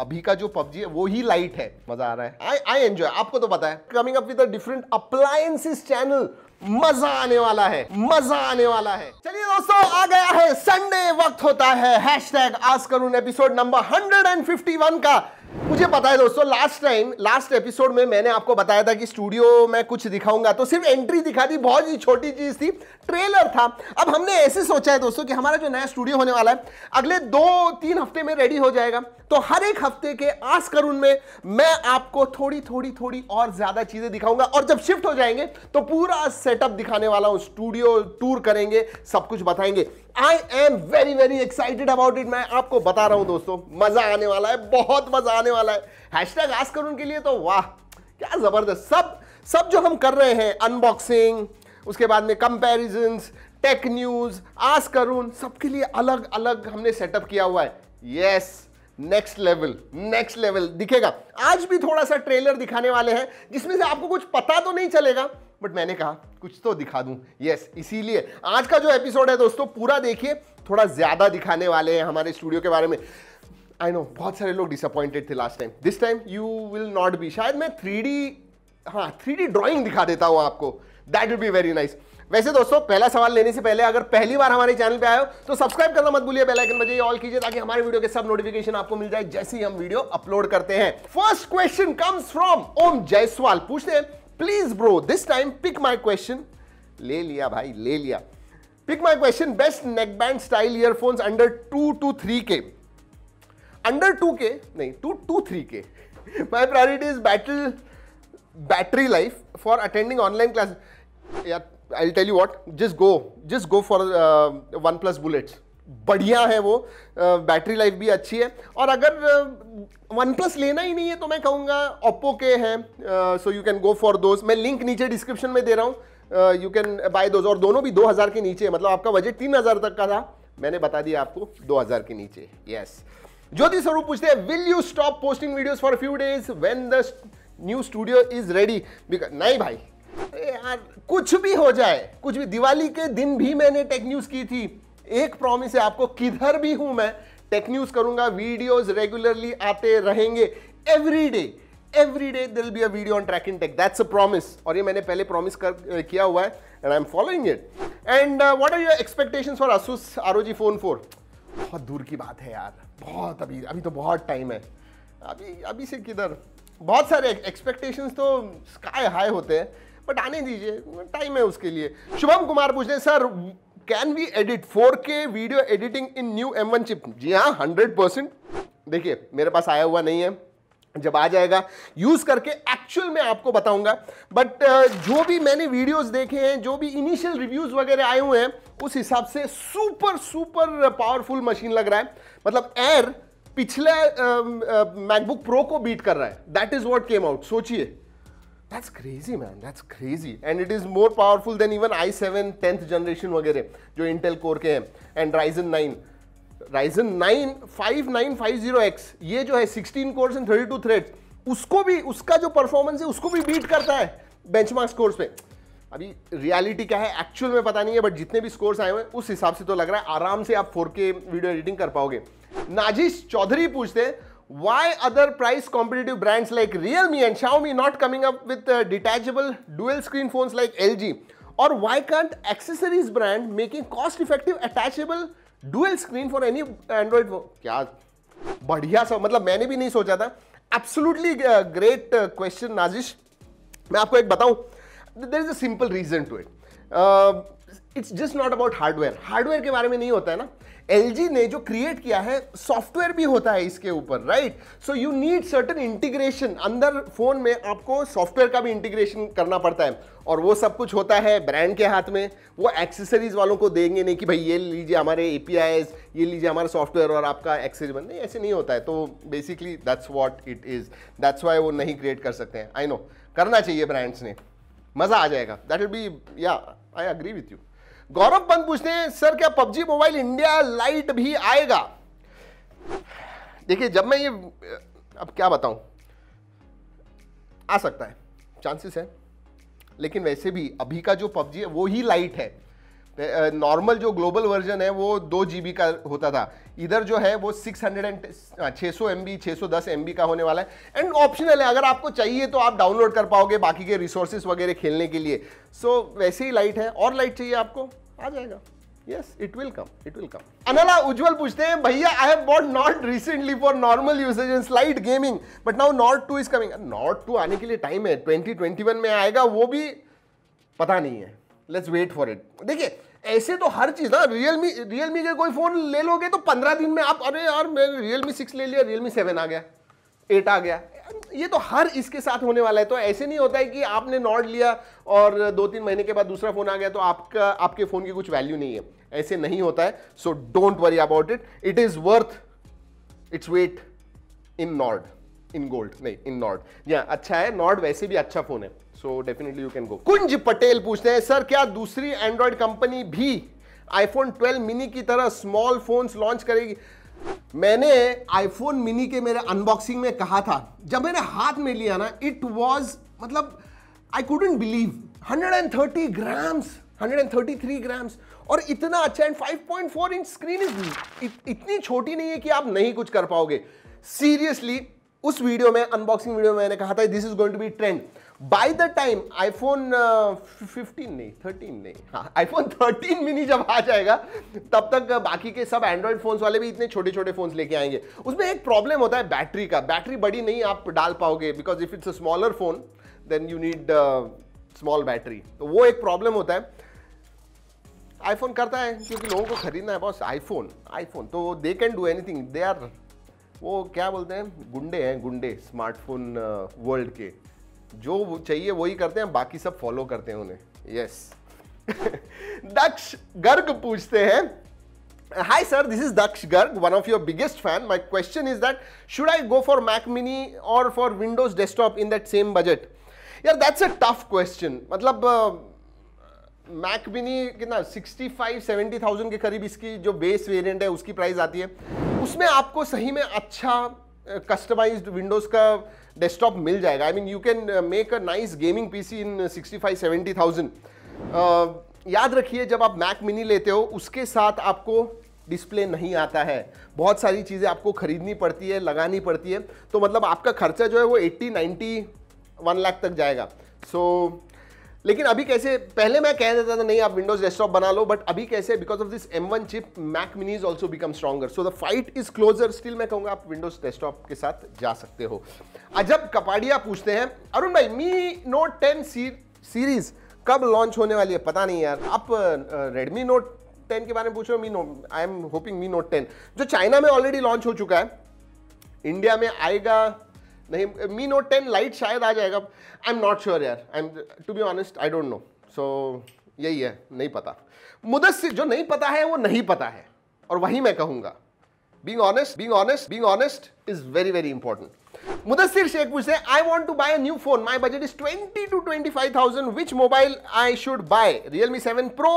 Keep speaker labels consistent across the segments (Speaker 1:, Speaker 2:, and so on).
Speaker 1: अभी का जो PUBG है वो ही लाइट है मजा आ रहा है आई आई एंजॉय आपको तो पता है coming up with different appliances channel मजा आने वाला है मजा आने वाला है चलिए दोस्तों आ गया है संडे वक्त होता है हैश टैग आज करून एपिसोड नंबर 151 का मुझे पता है दोस्तों लास्ट टाइम लास्ट एपिसोड में मैंने आपको बताया था कि स्टूडियो में कुछ दिखाऊंगा तो सिर्फ एंट्री दिखा दी बहुत ही छोटी चीज थी ट्रेलर था अब हमने ऐसे सोचा है दोस्तों कि हमारा जो नया स्टूडियो होने वाला है अगले दो तीन हफ्ते में रेडी हो जाएगा तो हर एक हफ्ते के आस करून में मैं आपको थोड़ी थोड़ी थोड़ी और ज्यादा चीजें दिखाऊंगा और जब शिफ्ट हो जाएंगे तो पूरा सेटअप दिखाने वाला हूँ स्टूडियो टूर करेंगे सब कुछ बताएंगे I am very very excited about it मैं आपको बता रहा हूं दोस्तों मजा आने वाला है बहुत मजा आने वाला है हैशटैग आस्क करून के लिए तो वाह क्या जबरदस्त सब सब जो हम कर रहे हैं अनबॉक्सिंग उसके बाद में कंपेरिजन टेक न्यूज आस्क करून सबके लिए अलग अलग हमने सेटअप किया हुआ है yes next level next level दिखेगा आज भी थोड़ा सा ट्रेलर दिखाने वाले हैं जिसमें से आपको कुछ पता तो नहीं चलेगा बट मैंने कहा कुछ तो दिखा दूं यस इसीलिए आज का जो एपिसोड है दोस्तों पूरा देखिए थोड़ा ज़्यादा दिखाने वाले हैं हमारे स्टूडियो के बारे में आई नो बहुत सारे लोग डिसअपॉइंटेड थे last time this time you will not be शायद मैं थ्री डी हाँ थ्री डी ड्रॉइंग दिखा देता हूँ आपको that will be very nice वैसे दोस्तों पहला सवाल लेने से पहले अगर पहली बार हमारे चैनल पे आए हो तो सब्सक्राइब करना मत भूलिए बेल आइकन बजाइए ऑल कीजिए ताकि हमारे वीडियो के सब नोटिफिकेशन आपको मिल जाए जैसे ही हम वीडियो अपलोड करते हैं first question comes from Om Jaiswal पूछते हैं please bro this time pick my question ले लिया भाई ले लिया pick my question best neck band style earphones under two two three K under two K नहीं two two three K my priority is battle battery life for attending online class I tell you what just go just go for OnePlus Bullets बढ़िया है वो battery life भी अच्छी है और अगर one plus लेना ही नहीं है तो मैं कहूँगा ओप्पो के हैं so you can go for those मैं लिंक नीचे डिस्क्रिप्शन में दे रहा हूँ यू कैन बाय दोज और दोनों भी 2000 के नीचे है मतलब आपका बजट 3000 तक का था मैंने बता दिया आपको 2000 के नीचे यस ज्योति स्वरूप पूछते हैं will you stop posting videos for few days when the new studio is ready because नहीं भाई यार कुछ भी हो जाए कुछ भी दिवाली के दिन भी मैंने टेक न्यूज की थी एक प्रॉमिस है आपको किधर भी हूं मैं टेक न्यूज करूंगा वीडियोस रेगुलरली आते रहेंगे एवरी डे एवरी डे दिल be audio on track in tech that's a promise और ये मैंने पहले प्रॉमिस कर किया हुआ है and I am following it and what are your expectation for Asus R O G phone four बहुत दूर की बात है यार बहुत अभी अभी तो बहुत टाइम है अभी अभी से किधर बहुत सारे एक्सपेक्टेशंस तो स्काई हाई होते हैं बट आने दीजिए टाइम है उसके लिए शुभम कुमार पूछ रहे sir can we edit 4K video editing in new M1 chip जी हाँ 100 परसेंट देखिए मेरे पास आया हुआ नहीं है जब आ जाएगा यूज़ करके एक्चुअल में आपको बताऊंगा बट जो भी मैंने वीडियोस देखे हैं जो भी इनिशियल रिव्यूज़ वगैरह आए हुए हैं उस हिसाब से सुपर सुपर पावरफुल मशीन लग रहा है मतलब एयर पिछले मैकबुक प्रो को बीट कर रहा है that is what came out सोचिए That's crazy, man. That's crazy. And it is more powerful than even i7 10th generation वगैरह जो Intel Core के हैं and Ryzen 9. Ryzen 9 5950X ये जो है 16 एंड थर्टी टू थ्रेड उसको भी उसका जो परफॉर्मेंस है उसको भी बीट करता है बेंच बेंचमार्क स्कोर्स पे अभी रियलिटी क्या है एक्चुअल में पता नहीं है बट जितने भी स्कोर्स आए हुए उस हिसाब से तो लग रहा है आराम से आप फोर के वीडियो एडिटिंग कर पाओगे नाजिश चौधरी पूछते हैं why other price competitive brands like Realme and Xiaomi not coming up with uh, detachable dual screen phones like LG? Or why can't accessories brand making cost effective attachable dual screen for any Android phone? kya badhiya sa matlab maine bhi nahi socha tha absolutely uh, great uh, question question main aapko ek batau there is a simple reason to it uh, it's just not about hardware hardware के बारे में नहीं होता है ना L ने जो create किया है सॉफ्टवेयर भी होता है इसके ऊपर right so you need certain integration अंदर फोन में आपको सॉफ्टवेयर का भी इंटीग्रेशन करना पड़ता है और वो सब कुछ होता है ब्रांड के हाथ में वो एक्सेसरीज वालों को देंगे नहीं कि भाई ये लीजिए हमारे ए ये लीजिए हमारा सॉफ्टवेयर और आपका एक्सेसरी बन नहीं ऐसे नहीं होता है तो basically that's what it is that's why वो नहीं क्रिएट कर सकते हैं आई नो करना चाहिए ब्रांड्स ने मज़ा आ जाएगा that will be yeah I agree with you Gaurav Pant पूछते हैं सर क्या पबजी मोबाइल इंडिया लाइट भी आएगा देखिए जब मैं ये अब क्या बताऊं आ सकता है चांसेस है लेकिन वैसे भी अभी का जो पबजी है वो ही लाइट है नॉर्मल जो ग्लोबल वर्जन है वो दो जी का होता था इधर जो है वो 600 हंड्रेड एंड छः सौ एम बी छः सौ दस एम बी का होने वाला है एंड ऑप्शनल है अगर आपको चाहिए तो आप डाउनलोड कर पाओगे बाकी के रिसोर्सेज वगैरह खेलने के लिए सो so, वैसे ही लाइट है और लाइट चाहिए आपको आ जाएगा yes it will come it will come अनला उज्जवल पूछते हैं भैया I have bought note recently for normal usage in slight gaming but now note two is coming note two आने के लिए टाइम है ट्वेंटी में आएगा वो भी पता नहीं है लेट्स वेट फॉर इट देखिए ऐसे तो हर चीज़ ना रियलमी रियलमी के कोई फ़ोन ले लोगे तो पंद्रह दिन में आप अरे यार मैं रियलमी सिक्स ले लिया रियलमी सेवन आ गया एट आ गया ये तो हर इसके साथ होने वाला है तो ऐसे नहीं होता है कि आपने नॉट लिया और दो तीन महीने के बाद दूसरा फ़ोन आ गया तो आपका आपके फ़ोन की कुछ वैल्यू नहीं है ऐसे नहीं होता है so don't worry about it it is worth its weight in Nord in gold नहीं इन नॉर्ड या अच्छा है नॉर्ड वैसे भी अच्छा फ़ोन है so definitely you can go Kunj Patel पूछते हैं सर क्या दूसरी एंड्रॉयड कंपनी भी आईफोन 12 मिनी की तरह स्मॉल फोन्स लॉन्च करेगी मैंने आईफोन मिनी के मेरे अनबॉक्सिंग में कहा था जब मैंने हाथ में लिया ना इट वॉज मतलब I couldn't believe 130 grams 133 grams और इतना अच्छा एंड 5.4 इंच स्क्रीन इज इत, इतनी छोटी नहीं है कि आप नहीं कुछ कर पाओगे सीरियसली उस वीडियो में अनबॉक्सिंग वीडियो में मैंने कहा था this is going to be trend by the time iPhone 15 नहीं 13 नहीं हाँ आईफोन 13 मिनी जब आ जाएगा तब तक uh, बाकी के सब एंड्रॉयड फोन्स वाले भी इतने छोटे छोटे फोन्स लेके आएंगे उसमें एक प्रॉब्लम होता है बैटरी का बैटरी बड़ी नहीं आप डाल पाओगे because if it's a smaller phone then you need small battery तो वो एक प्रॉब्लम होता है आईफोन करता है क्योंकि लोगों को खरीदना है बॉस आईफोन आईफोन तो they can do anything they are वो क्या बोलते हैं गुंडे हैं गुंडे स्मार्टफोन वर्ल्ड uh, के जो चाहिए वही करते हैं बाकी सब फॉलो करते हैं उन्हें यस दक्ष गर्ग पूछते हैं hi sir this is Daksh Garg one of your biggest fan my question is that should I go for Mac mini और for Windows desktop in that same budget यार दैट्स अ टफ क्वेश्चन मतलब Mac mini कितना sixty five seventy thousand के करीब इसकी जो base variant है उसकी प्राइस आती है उसमें आपको सही में अच्छा कस्टमाइज्ड विंडोज़ का डेस्कटॉप मिल जाएगा I mean you can make a nice gaming PC in sixty five seventy thousand याद रखिए जब आप मैक मिनी लेते हो उसके साथ आपको डिस्प्ले नहीं आता है बहुत सारी चीज़ें आपको खरीदनी पड़ती है लगानी पड़ती है तो मतलब आपका खर्चा जो है वो 80 90 वन लाख तक जाएगा सो so, लेकिन अभी कैसे पहले मैं कह देता था नहीं आप विंडोज डेस्कटॉप बना लो बट अभी कैसे because of this M one chip Mac mini is also become stronger so the fight is closer still मैं कहूंगा आप विंडोज डेस्कटॉप के साथ जा सकते हो अजब कपाडिया पूछते हैं अरुण भाई मी नोट टेन सीरीज कब लॉन्च होने वाली है पता नहीं यार आप रेडमी नोट टेन के बारे में पूछो Mi Note I am hoping Mi Note ten जो चाइना में ऑलरेडी लॉन्च हो चुका है इंडिया में आएगा नहीं मी नोट टेन लाइट शायद आ जाएगा आई एम नॉट श्योर यार I am to be honest I don't know so यही है नहीं पता मुदस्सिर जो नहीं पता है वो नहीं पता है और वही मैं कहूँगा being honest being honest being honest is very very important Mudassir Shaikh पूछते हैं I want to buy new phone my budget is twenty two twenty five thousand which mobile I should buy Realme seven pro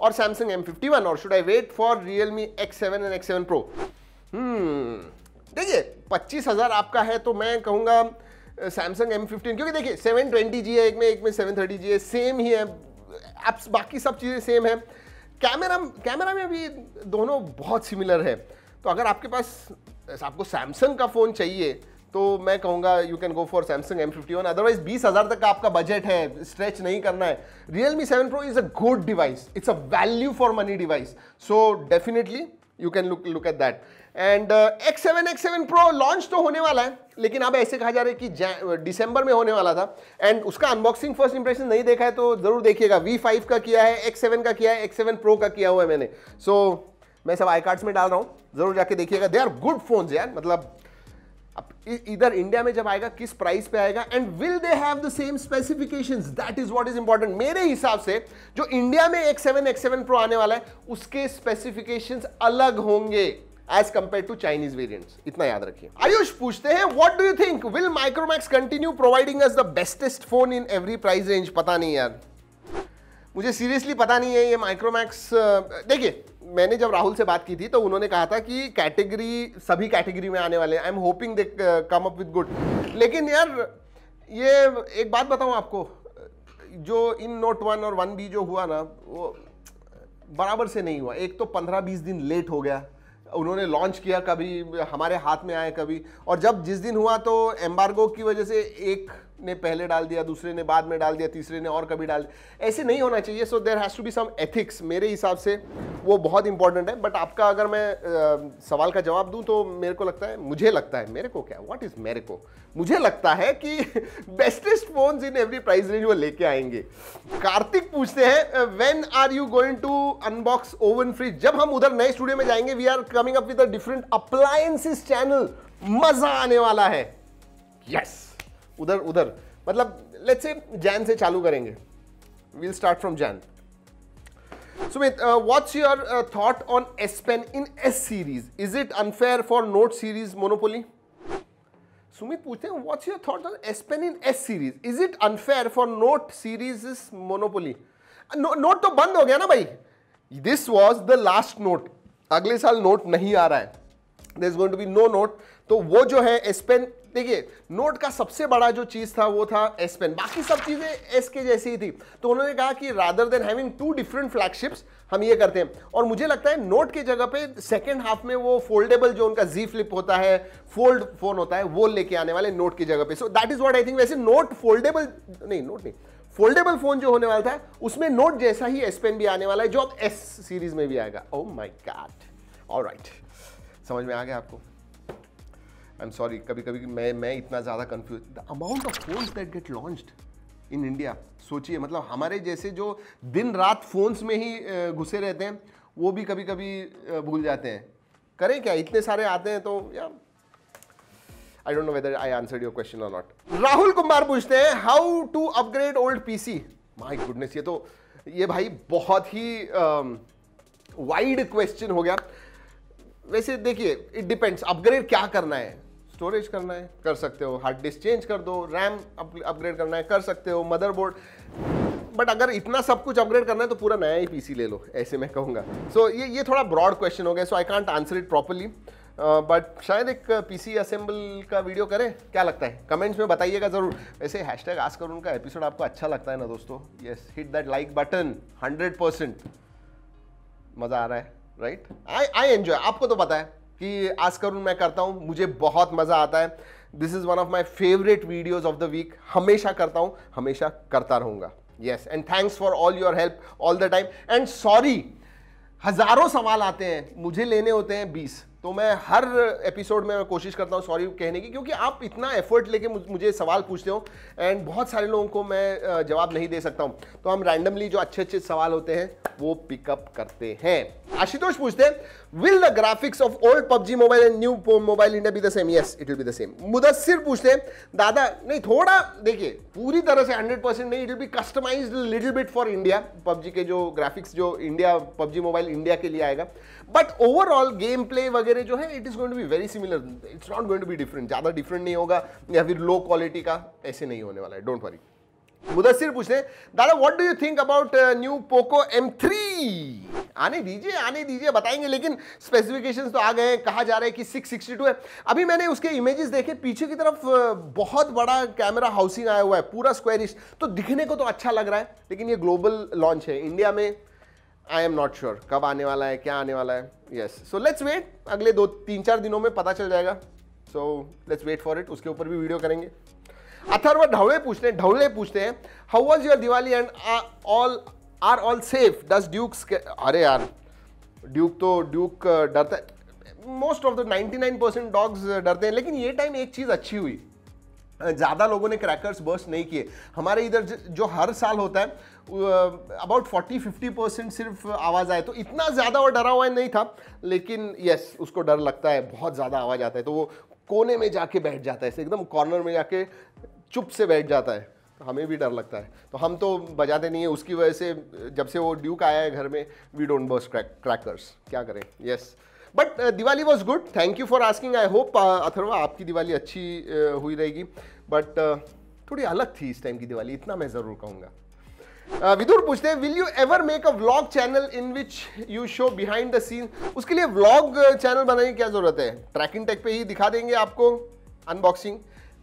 Speaker 1: और Samsung M fifty one और should I wait for Realme X seven and X seven pro देखिए पच्चीस हज़ार आपका है तो मैं कहूँगा सैमसंग एम फिफ्टीन क्योंकि देखिए सेवन ट्वेंटी जी है एक में एक में सेवन थर्टी जी है सेम ही है एप्स बाकी सब चीज़ें सेम है कैमरा कैमरा में भी दोनों बहुत सिमिलर है तो अगर आपके पास आपको सैमसंग का फ़ोन चाहिए तो मैं कहूँगा you can go for Samsung M fifty one otherwise बीस हज़ार तक का आपका बजट है स्ट्रेच नहीं करना है Realme seven pro is a good device it's a value for money device so definitely you can look look at that and X seven X seven pro launch तो होने वाला है लेकिन अब ऐसे कहा जा रहा है कि दिसंबर uh, में होने वाला था एंड उसका अनबॉक्सिंग फर्स्ट इंप्रेशन नहीं देखा है तो ज़रूर देखिएगा वी फाइव का किया है एक्स सेवन का किया है एक्स सेवन प्रो का किया हुआ है मैंने सो so, मैं सब आई कार्ड्स में डाल रहा हूँ ज़रूर जाके देखिएगा दे आर गुड फोन यार मतलब इधर इंडिया में जब आएगा किस प्राइस पे आएगा and will they have the same specifications that is what is important मेरे हिसाब से जो इंडिया में X seven X seven pro आने वाला है उसके स्पेसिफिकेशंस अलग होंगे as compare to Chinese variant इतना याद रखिए आयुष पूछते हैं what do you think will Micromax continue providing as the bestest phone in every price range पता नहीं यार मुझे सीरियसली पता नहीं है ये माइक्रोमैक्स देखिए मैंने जब राहुल से बात की थी तो उन्होंने कहा था कि कैटेगरी सभी कैटेगरी में आने वाले I am hoping they come up with good लेकिन यार ये एक बात बताऊँ आपको जो इन नोट वन और वन बी जो हुआ ना वो बराबर से नहीं हुआ एक तो पंद्रह बीस दिन लेट हो गया उन्होंने लॉन्च किया कभी हमारे हाथ में आए कभी और जब जिस दिन हुआ तो एम्बार्गो की वजह से एक ने पहले डाल दिया दूसरे ने बाद में डाल दिया तीसरे ने और कभी डाल ऐसे नहीं होना चाहिए so there has to be some ethics मेरे हिसाब से वो बहुत इंपॉर्टेंट है बट आपका अगर मैं आ, सवाल का जवाब दूं तो मेरे को लगता है मुझे लगता है मेरे को क्या व्हाट इज़ मेरे को मुझे लगता है कि bestest phone in every price range वो लेके आएंगे कार्तिक पूछते हैं when are you going to unbox oven fridge जब हम उधर नए स्टूडियो में जाएंगे we are coming up with a different appliances channel मजा आने वाला है यस yes! उधर उधर मतलब लेट्स से जैन से चालू करेंगे we'll start from Jain Sumit what's your thought on S Pen in S series is it unfair for Note series monopoly Sumit पूछते हैं what's your thought on S Pen in S series is it unfair for Note series is monopoly Note तो बंद हो गया ना भाई this was the last Note अगले साल नोट नहीं आ रहा है this going to be no note तो वो जो है एस पेन देखिए नोट का सबसे बड़ा जो चीज़ था वो था एस पेन बाकी सब चीज़ें एस के जैसी ही थी तो उन्होंने कहा कि rather than having two different flagships हम ये करते हैं और मुझे लगता है नोट के जगह पे सेकेंड हाफ में वो फोल्डेबल जो उनका जी फ्लिप होता है फोल्ड फोन होता है वो लेके आने वाले नोट की जगह पे so that is what I think वैसे नोट फोल्डेबल नहीं नोट नहीं फोल्डेबल फोन जो होने वाला था उसमें नोट जैसा ही एस पेन भी आने वाला है जो अब एस सीरीज में भी आएगा ओ माई गाड ऑल राइट समझ में आ गया आपको आई एम सॉरी कभी कभी मैं मैं इतना ज़्यादा confuse the amount of phones that get launched in India सोचिए मतलब हमारे जैसे जो दिन रात फोन्स में ही घुसे रहते हैं वो भी कभी कभी भूल जाते हैं करें क्या इतने सारे आते हैं तो यार I don't know whether I answer your question or not Rahul Kumar पूछते हैं how to upgrade old P C my goodness ये तो ये भाई बहुत ही वाइड uh, क्वेश्चन हो गया वैसे देखिए इट डिपेंड्स अपग्रेड क्या करना है स्टोरेज करना है कर सकते हो हार्ड डिस्क चेंज कर दो रैम अपग्रेड करना है कर सकते हो मदरबोर्ड बट अगर इतना सब कुछ अपग्रेड करना है तो पूरा नया ही पीसी ले लो ऐसे मैं कहूँगा सो so, ये ये थोड़ा ब्रॉड क्वेश्चन हो गया so I can't answer it properly but शायद एक पीसी असेंबल का वीडियो करें क्या लगता है कमेंट्स में बताइएगा ज़रूर वैसे हैश टैग करूँ उनका एपिसोड आपको अच्छा लगता है ना दोस्तों yes hit that like button hundred percent मज़ा आ रहा है राइट आई आई एन्जॉय आपको तो पता है कि आज करूँ मैं करता हूँ मुझे बहुत मज़ा आता है this is one of my favourite videos of the week हमेशा करता हूँ हमेशा करता रहूँगा yes and thanks for all your help all the time and sorry हज़ारों सवाल आते हैं मुझे लेने होते हैं बीस तो मैं हर एपिसोड में मैं कोशिश करता हूँ सॉरी कहने की क्योंकि आप इतना एफर्ट लेके मुझे सवाल पूछते हो एंड बहुत सारे लोगों को मैं जवाब नहीं दे सकता हूँ तो हम रैंडमली जो अच्छे अच्छे सवाल होते हैं वो पिकअप करते हैं आशुतोष पूछते हैं will the graphics of old PUBG mobile and new mobile India be the same yes it will be the same Mudassir पूछते हैं दादा नहीं थोड़ा देखिए पूरी तरह से 100 परसेंट नहीं it will be customize little bit for India PUBG के जो ग्राफिक्स जो इंडिया पबजी मोबाइल इंडिया के लिए आएगा बट ओवरऑल गेम प्ले वगैरह वगैरह जो है it is going to be very similar it's not going to be different ज़्यादा डिफरेंट नहीं होगा या फिर लो क्वालिटी का ऐसे नहीं होने वाला है डोंट वरी मुदस्सिर पूछ रहे दादा what do you think about new Poco M आने दीजिए आने दीजिए बताएंगे लेकिन स्पेसिफिकेशंस तो आ गए हैं कहा जा रहा है कि 662 है अभी मैंने उसके इमेजेस देखे पीछे की तरफ uh, बहुत बड़ा कैमरा हाउसिंग आया हुआ है पूरा स्क्वायरिश तो दिखने को तो अच्छा लग रहा है लेकिन ये ग्लोबल लॉन्च है इंडिया में आई एम नॉट श्योर कब आने वाला है क्या आने वाला है यस सो लेट्स वेट अगले दो तीन चार दिनों में पता चल जाएगा so let's wait for it उसके ऊपर भी वीडियो करेंगे अथर्व ढवे पूछते हैं ढवले पूछते हैं how was your Diwali and all are all safe does Dukes अरे यार ड्यूक तो ड्यूक डरता है most of the 99 percent dogs डरते हैं लेकिन ये टाइम एक चीज़ अच्छी हुई ज़्यादा लोगों ने क्रैकर्स बर्स्ट नहीं किए हमारे इधर जो हर साल होता है अबाउट 40-50 परसेंट सिर्फ आवाज़ आए तो इतना ज़्यादा और डरा हुआ नहीं था लेकिन यस उसको डर लगता है बहुत ज़्यादा आवाज़ आता है तो वो कोने में जाके बैठ जाता है एकदम कॉर्नर में जाके चुप से बैठ जाता है तो हमें भी डर लगता है तो हम तो बजाते नहीं है उसकी वजह से जब से वो ड्यूक आया है घर में वी डोंट बर्स क्रैकर्स क्या करें yes yes. But Diwali was good thank you for asking I hope Atharva आपकी दिवाली अच्छी uh, हुई रहेगी बट uh, थोड़ी अलग थी इस टाइम की दिवाली इतना मैं ज़रूर कहूंगा uh, विदुर पूछते हैं will you ever make a vlog channel in which you show behind the scene उसके लिए व्लॉग चैनल बनाने की क्या ज़रूरत है ट्रैकिंग टेक पे ही दिखा देंगे आपको अनबॉक्सिंग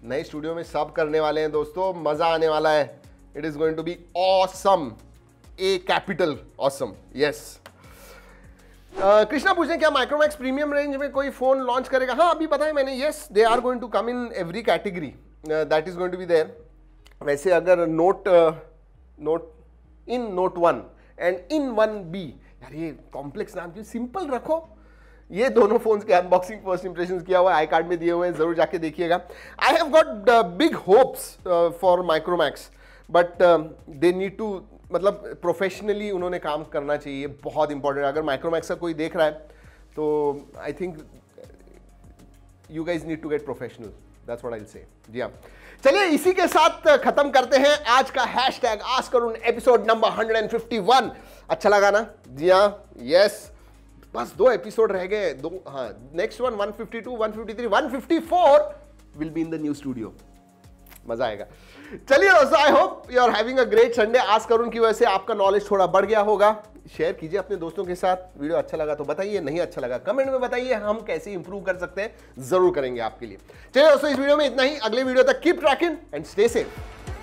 Speaker 1: नए स्टूडियो में सब करने वाले हैं दोस्तों मज़ा आने वाला है it is going to be awesome a capital awesome yes Krishna पूछ रहे हैं क्या माइक्रोमैक्स प्रीमियम रेंज में कोई फ़ोन लॉन्च करेगा हाँ अभी बताया मैंने yes they are going to come in every category that is going to be there वैसे अगर Note Note In Note one and In one B यार ये कॉम्प्लेक्स नाम क्यों सिंपल रखो ये दोनों फोन्स के अनबॉक्सिंग फर्स्ट इंप्रेशन किया हुआ है आई कार्ड में दिए हुए हैं जरूर जाके देखिएगा I have got big hopes for Micromax but they need to मतलब प्रोफेशनली उन्होंने काम करना चाहिए बहुत इंपॉर्टेंट अगर माइक्रोमैक्स का कोई देख रहा है तो I think you guys need to get professional that's what I say जी हाँ चलिए इसी के साथ खत्म करते हैं आज का हैश टैग आज करून एपिसोड नंबर 151 अच्छा लगा ना जी हाँ यस बस दो एपिसोड रह गए दो हाँ next one 152 153 154 will be in the new studio मजा आएगा चलिए दोस्तों I hope you are having a great Sunday आज करूँ की वजह से आपका नॉलेज थोड़ा बढ़ गया होगा शेयर कीजिए अपने दोस्तों के साथ वीडियो अच्छा लगा तो बताइए नहीं अच्छा लगा कमेंट में बताइए हम कैसे इंप्रूव कर सकते हैं जरूर करेंगे आपके लिए चलिए दोस्तों इस वीडियो में इतना ही अगले वीडियो तक keep tracking and stay safe